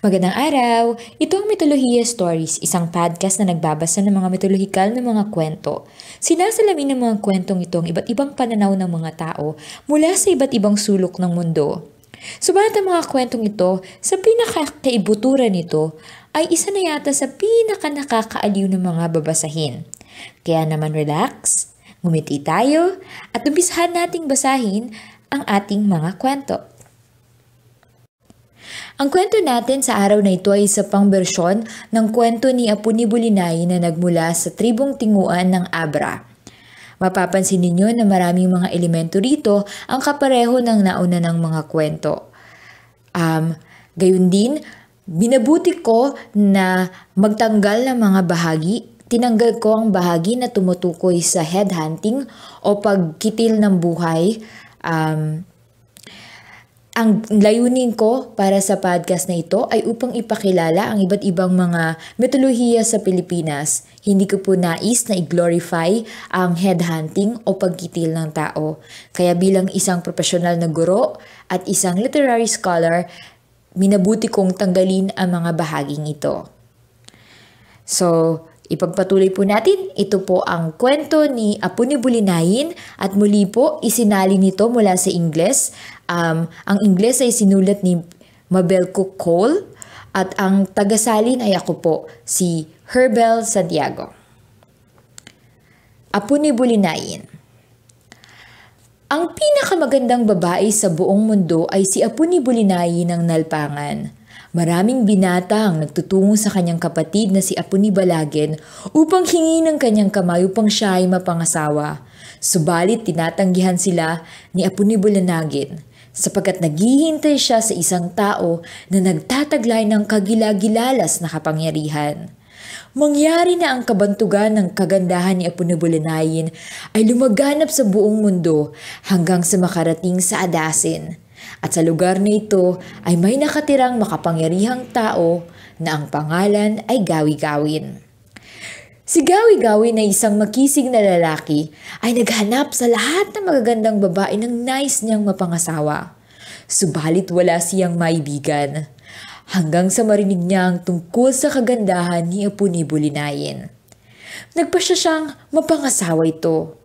Magandang araw! Ito ang Mitolohiya Stories, isang podcast na nagbabasa ng mga mitolohikal na mga kwento. Sinasalamin ng mga kwentong ito ang iba't ibang pananaw ng mga tao mula sa iba't ibang sulok ng mundo. Subalit ang mga kwentong ito, sa pinakakaibutura nito, ay isa na yata sa pinakanakakaaliw ng mga babasahin. Kaya naman relax, ngumiti tayo, at umpisahan nating basahin ang ating mga kwento. Ang kwento natin sa araw na ito ay isa pang bersyon ng kwento ni Apo ni Bulinay na nagmula sa tribong tinguan ng Abra. Mapapansin ninyo na maraming mga elemento rito ang kapareho ng nauna ng mga kwento. Um, gayon din, binabuti ko na magtanggal ng mga bahagi tinanggal ko ang bahagi na tumutukoy sa headhunting o pagkitil ng buhay, um, ang layunin ko para sa podcast na ito ay upang ipakilala ang iba't ibang mga mitolohiya sa Pilipinas. Hindi ko po nais na i-glorify ang headhunting o pagkitil ng tao. Kaya bilang isang profesional na guro at isang literary scholar, minabuti kong tanggalin ang mga bahaging ito. So, Ipagpatuloy po natin, ito po ang kwento ni Apo ni Bulinayin at muli po isinali nito mula sa Ingles. Um, ang Ingles ay sinulat ni Mabel Cook Cole at ang tagasalin ay ako po, si Herbel Santiago. Apo ni Bulinayin Ang pinakamagandang babae sa buong mundo ay si Apo ni Bulinayin ng Nalpangan – Maraming binata ang nagtutungo sa kanyang kapatid na si Apo Balagen upang hingi ng kanyang kamay upang siya ay mapangasawa. Subalit tinatanggihan sila ni Apo Bulanagin sapagkat naghihintay siya sa isang tao na nagtataglay ng kagilagilalas na kapangyarihan. Mangyari na ang kabantugan ng kagandahan ni Apo Apunabulanayin ay lumaganap sa buong mundo hanggang sa makarating sa Adasin. At sa lugar na ito ay may nakatirang makapangyarihang tao na ang pangalan ay Gawi-Gawin. Si Gawi-Gawi na isang makisig na lalaki ay naghanap sa lahat ng magagandang babae ng nice niyang mapangasawa. Subalit wala siyang maibigan. Hanggang sa marinig niya ang tungkol sa kagandahan ni Apo ni Bulinayin. Nagpasya siyang mapangasawa ito.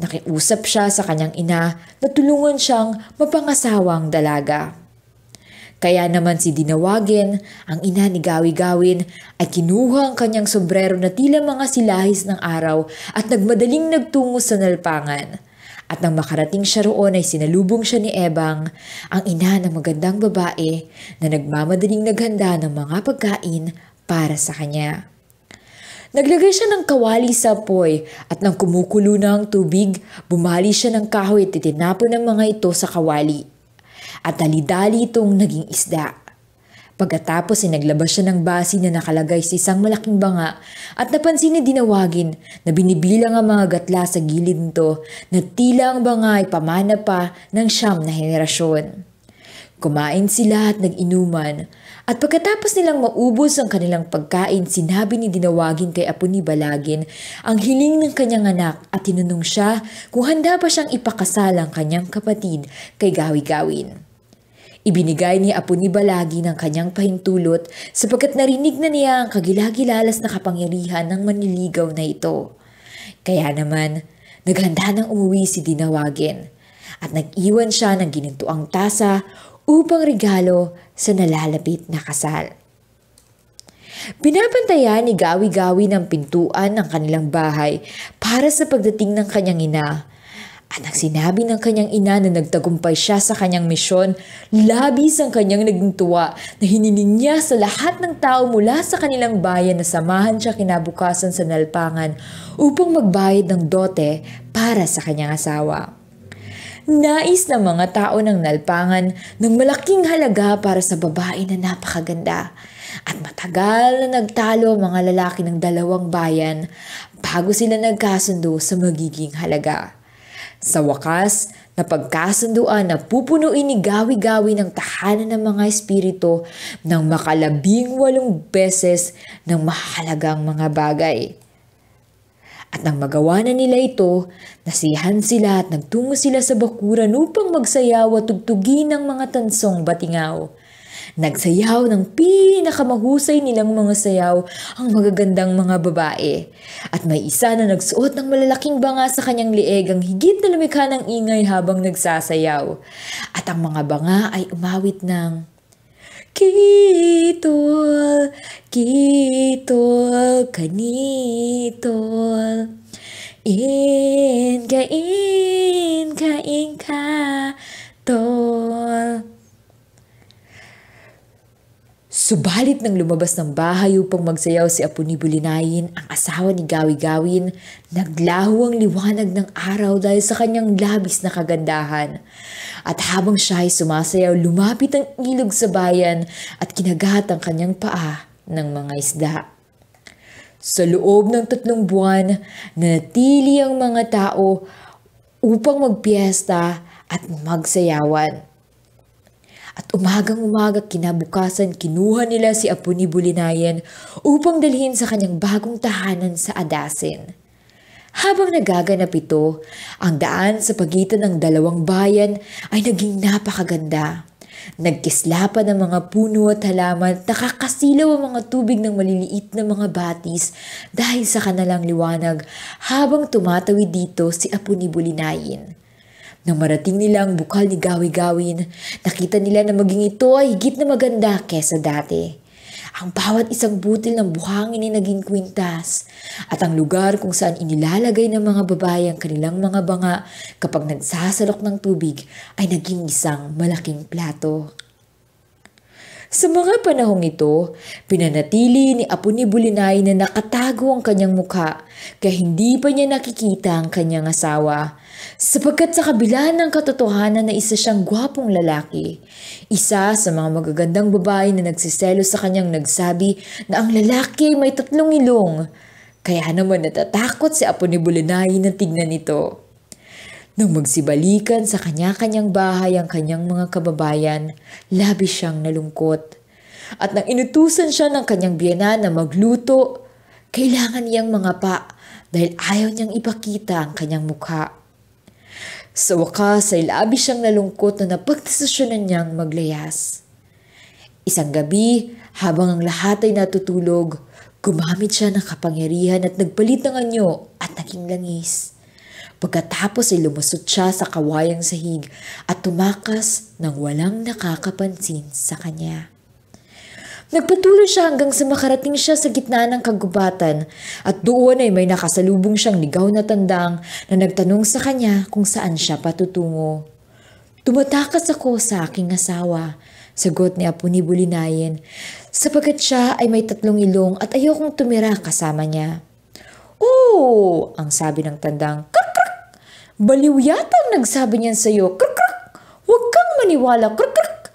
Nakiusap siya sa kanyang ina na tulungan siyang mapangasawang dalaga. Kaya naman si Dinawagen, ang ina ni Gawi-Gawin, ay kinuha ang kanyang sombrero na tila mga silahis ng araw at nagmadaling nagtungo sa nalpangan. At nang makarating siya roon ay sinalubong siya ni Ebang, ang ina ng magandang babae na nagmamadaling naghanda ng mga pagkain para sa kanya. Naglagay siya ng kawali sa apoy at nang kumukulo na ang tubig, bumali siya ng kahoy at itinapon ang mga ito sa kawali. At dalidali itong naging isda. Pagkatapos ay naglabas siya ng basi na nakalagay sa isang malaking banga at napansin ni dinawagin na binibilang ang mga gatla sa gilid nito na tila ang banga ay pamana pa ng siyam na henerasyon. Kumain sila at nag-inuman at pagkatapos nilang maubos ang kanilang pagkain, sinabi ni Dinawagin kay Apo ni Balagin ang hiling ng kanyang anak at tinanong siya kung handa ba siyang ipakasal ang kanyang kapatid kay Gawi-Gawin. Ibinigay ni Apo ni Balagin ang kanyang pahintulot sapagkat narinig na niya ang kagilagilalas na kapangyarihan ng manliligaw na ito. Kaya naman, naghanda nang umuwi si Dinawagin at nag-iwan siya ng ginintuang tasa, upang regalo sa nalalapit na kasal. Binabantayan ni Gawi-Gawi ng pintuan ng kanilang bahay para sa pagdating ng kanyang ina. At ang sinabi ng kanyang ina na nagtagumpay siya sa kanyang misyon, labis ang kanyang naging tuwa na hiniling niya sa lahat ng tao mula sa kanilang bayan na samahan siya kinabukasan sa nalpangan upang magbayad ng dote para sa kanyang asawa. Nais ng mga tao ng nalpangan ng malaking halaga para sa babae na napakaganda. At matagal na nagtalo ang mga lalaki ng dalawang bayan bago sila nagkasundo sa magiging halaga. Sa wakas, napagkasunduan na pupunuin ni gawi-gawi ng tahanan ng mga espiritu ng makalabing walong beses ng mahalagang mga bagay. At nang magawa na nila ito, nasihan sila at nagtungo sila sa bakuran upang magsayaw at tugtugin ng mga tansong batingaw. Nagsayaw ng pinakamahusay nilang mga sayaw ang magagandang mga babae. At may isa na nagsuot ng malalaking banga sa kanyang lieg ang higit na lumikha ng ingay habang nagsasayaw. At ang mga banga ay umawit ng... กี่ตัวกี่ตัวก็นี่ตัวอินกะอินกะอินก่ะตัว Subalit nang lumabas ng bahay upang magsayaw si Apo ni Bulinayin, ang asawa ni Gawi-Gawin, naglaho ang liwanag ng araw dahil sa kanyang labis na kagandahan. At habang siya ay sumasayaw, lumapit ang ilog sa bayan at kinagat ang kanyang paa ng mga isda. Sa loob ng tatlong buwan, natili ang mga tao upang magpiesta at magsayawan. At umagang-umaga kinabukasan kinuha nila si apo ni Bulinayan upang dalhin sa kanyang bagong tahanan sa Adasin. Habang nagaganap ito, ang daan sa pagitan ng dalawang bayan ay naging napakaganda. Nagkislapan ang mga puno at halaman, nakakasilaw ang mga tubig ng maliliit na mga batis dahil sa kanalang liwanag habang tumatawid dito si Apo ni Bulinayin. Nang marating nila ang bukal ni Gawi-Gawin, nakita nila na maging ito ay higit na maganda kesa dati. Ang bawat isang butil ng buhangin ay naging kwintas at ang lugar kung saan inilalagay ng mga babae ang kanilang mga banga kapag nagsasalok ng tubig ay naging isang malaking plato. Sa mga panahong ito, pinanatili ni Apo ni Bulinay na nakatago ang kanyang mukha kaya hindi pa niya nakikita ang kanyang asawa sapagkat sa kabila ng katotohanan na isa siyang gwapong lalaki, isa sa mga magagandang babae na nagsiselo sa kanyang nagsabi na ang lalaki may tatlong ilong. Kaya naman natatakot si Apo ni Bulinay na tignan ito. Nang magsibalikan sa kanya-kanyang bahay ang kanyang mga kababayan, labi siyang nalungkot. At nang inutusan siya ng kanyang biyena na magluto, kailangan niyang mga pa dahil ayaw niyang ipakita ang kanyang mukha. Sa wakas ay labis siyang nalungkot na napagdesisyonan niyang maglayas. Isang gabi, habang ang lahat ay natutulog, gumamit siya ng kapangyarihan at nagpalit ng anyo at naging langis. Pagkatapos ay lumusot siya sa kawayang sahig at tumakas nang walang nakakapansin sa kanya. Nagpatuloy siya hanggang sa makarating siya sa gitna ng kagubatan at doon ay may nakasalubong siyang ligaw na tandang na nagtanong sa kanya kung saan siya patutungo. Tumatakas ako sa aking asawa, sagot ni Apo ni Bulinayan, sapagkat siya ay may tatlong ilong at ayokong tumira kasama niya. Oo, ang sabi ng tandang, Baliw yata ang nagsabi niyan sa'yo, krk-krk, huwag kang maniwala, krk-krk,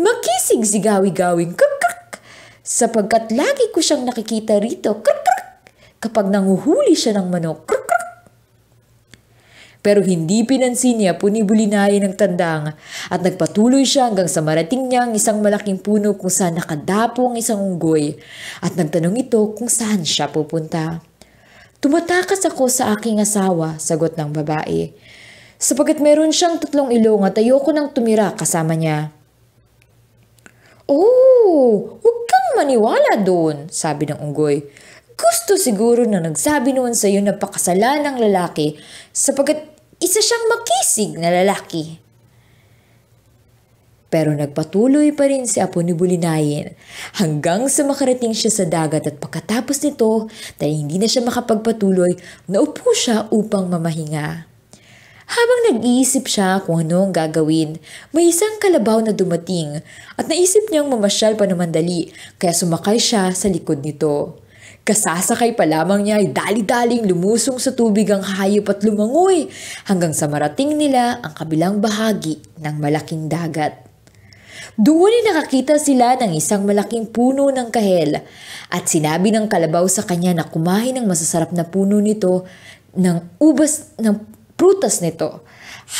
makisig si gawi-gawing, krk-krk, sapagkat lagi ko siyang nakikita rito, krk-krk, kapag nanguhuli siya ng manok, krk-krk. Pero hindi pinansin niya punibulinayan ng tandang at nagpatuloy siya hanggang sa marating niya ang isang malaking puno kung saan nakadapo ang isang unggoy at nagtanong ito kung saan siya pupunta. Tumatakas ako sa aking asawa, sagot ng babae. Sapagat meron siyang tatlong ilong at ayoko nang tumira kasama niya. Oh, huwag kang maniwala doon, sabi ng unggoy. Gusto siguro na nagsabi noon sa iyo na pakasalan ng lalaki sapagat isa siyang makisig na lalaki. Pero nagpatuloy pa rin si Apo ni Bulinayin hanggang sa makarating siya sa dagat at pagkatapos nito dahil hindi na siya makapagpatuloy, naupo siya upang mamahinga. Habang nag-iisip siya kung ano ang gagawin, may isang kalabaw na dumating at naisip niyang mamasyal pa naman dali kaya sumakay siya sa likod nito. Kasasakay pa lamang niya ay dali-daling lumusong sa tubig ang hayop at lumangoy hanggang sa marating nila ang kabilang bahagi ng malaking dagat. Doon ay nakakita sila ng isang malaking puno ng kahel at sinabi ng kalabaw sa kanya na kumahin ng masasarap na puno nito ng ubas ng prutas nito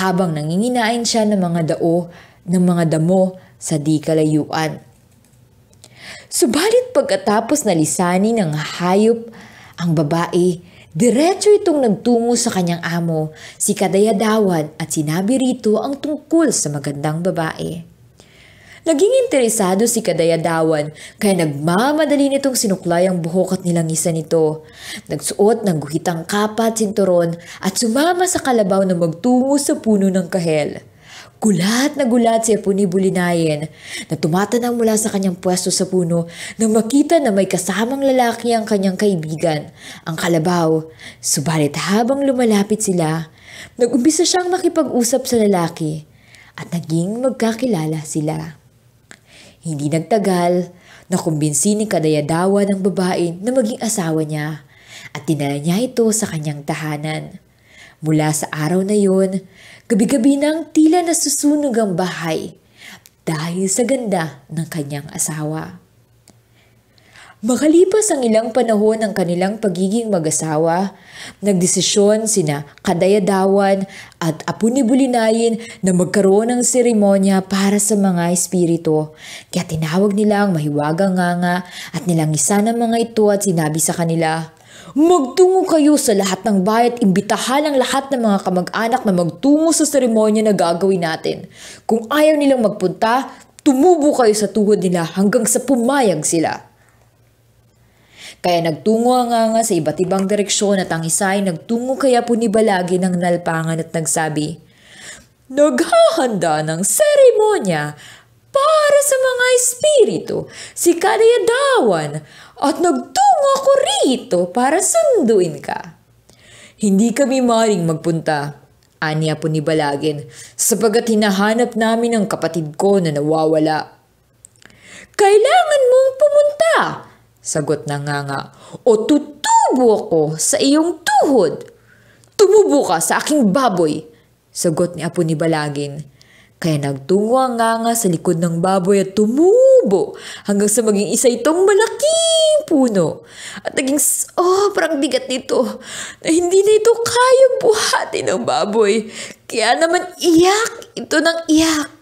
habang nanginginain siya ng mga dao ng mga damo sa di kalayuan. Subalit pagkatapos na lisanin ng hayop ang babae, diretso itong nagtungo sa kanyang amo, si Kadayadawan at sinabi rito ang tungkol sa magandang babae. Naging interesado si Kadayadawan kaya nagmamadali nitong sinuklay ang buhok at nilangisan nito. Nagsuot ng guhitang kapat sinturon at sumama sa kalabaw na magtungo sa puno ng kahel. Gulat na gulat si Apuni Bulinayen na tumatanaw mula sa kanyang pwesto sa puno nang makita na may kasamang lalaki ang kanyang kaibigan, ang kalabaw. Subalit habang lumalapit sila, nag nagumpisa siyang makipag-usap sa lalaki at naging magkakilala sila. Hindi nagtagal, nakumbinsi ni Kadayadawa ng babae na maging asawa niya at dinala niya ito sa kanyang tahanan. Mula sa araw na yon, gabi-gabi nang tila nasusunog ang bahay dahil sa ganda ng kanyang asawa. Makalipas ang ilang panahon ng kanilang pagiging mag-asawa, nagdesisyon sina Kadayadawan at Apo ni Bulinayin na magkaroon ng seremonya para sa mga espiritu. Kaya tinawag nila ang mahiwagang nga at nilangisa ng mga ito at sinabi sa kanila, Magtungo kayo sa lahat ng bayat, imbitahan ang lahat ng mga kamag-anak na magtungo sa seremonya na gagawin natin. Kung ayaw nilang magpunta, tumubo kayo sa tuhod nila hanggang sa pumayag sila. Kaya nagtungo ang anga sa iba't ibang direksyon at ang isa ay nagtungo kaya punibalagi ng nalpangan at nagsabi, Naghahanda ng seremonya para sa mga espiritu, si Kalayadawan, at nagtungo ako rito para sunduin ka. Hindi kami maring magpunta, aniya po ni Balagin, sapagat hinahanap namin ang kapatid ko na nawawala. Kailangan mong pumunta, Sagot ng nganga, O tutubo ako sa iyong tuhod! Tumubo ka sa aking baboy! Sagot ni Apo ni Balagin. Kaya nagtungo ang nganga sa likod ng baboy at tumubo hanggang sa maging isa itong malaking puno. At naging sobrang bigat nito na hindi na ito kayang buhatin ng baboy. Kaya naman iyak ito ng iyak.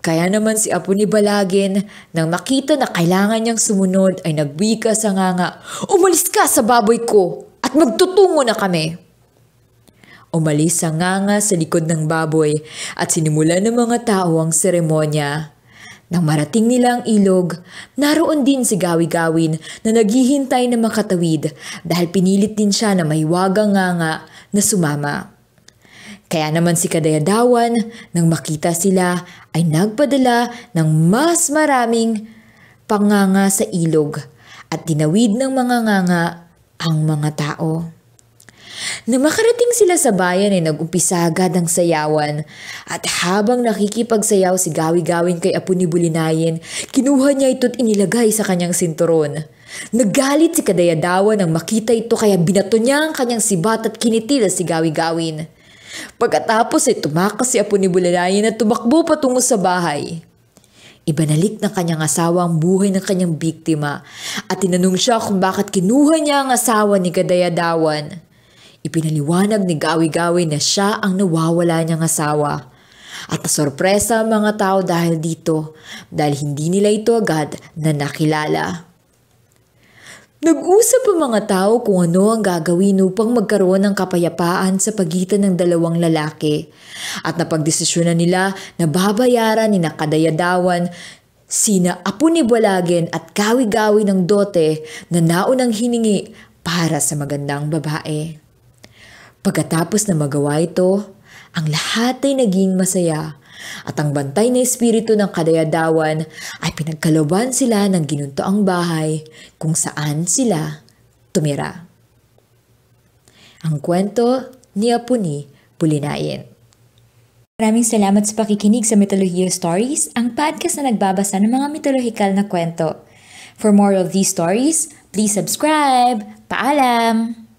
Kaya naman si Apo ni Balagin, nang makita na kailangan niyang sumunod ay nagwika sa nganga, Umalis ka sa baboy ko at magtutungo na kami. Umalis sa nganga sa likod ng baboy at sinimula ng mga tao ang seremonya. Nang marating nila ang ilog, naroon din si Gawi-Gawin na naghihintay na makatawid dahil pinilit din siya na mahiwagang nganga na sumama. Kaya naman si Kadayadawan, nang makita sila, ay nagpadala ng mas maraming panganga sa ilog at dinawid ng mga nganga ang mga tao. Nang makarating sila sa bayan ay nagumpisa agad ang sayawan. At habang nakikipagsayaw si gawi-gawin kay Apo ni Bulinayin, kinuha niya ito't inilagay sa kanyang sinturon. Nagalit si Kadayadawan nang makita ito kaya binato niya ang kanyang sibat at kinitil si gawi-gawin. Pagkatapos ay tumakas si Apo ni Bulalayan at tumakbo patungo sa bahay. Ibanalik ng kanyang asawa ang buhay ng kanyang biktima at tinanong siya kung bakit kinuha niya ang asawa ni Gadayadawan. Ipinaliwanag ni Gawi-Gawi na siya ang nawawala niyang asawa. At sorpresa ang mga tao dahil dito dahil hindi nila ito agad na nakilala. Nag-usap ang mga tao kung ano ang gagawin upang magkaroon ng kapayapaan sa pagitan ng dalawang lalaki. At napagdesisyonan nila na babayaran ni Nakadayadawan sina apo ni Balagen at gawi gawi ng dote na naunang hiningi para sa magandang babae. Pagkatapos na magawa ito, ang lahat ay naging masaya at ang bantay na espiritu ng kadayadawan ay pinagkalaban sila ng ginuntoang bahay kung saan sila tumira. Ang kwento ni Apuni Pulinayin. Maraming salamat sa pakikinig sa Mitolohiya Stories, ang podcast na nagbabasa ng mga mitolohikal na kwento. For more of these stories, please subscribe! Paalam!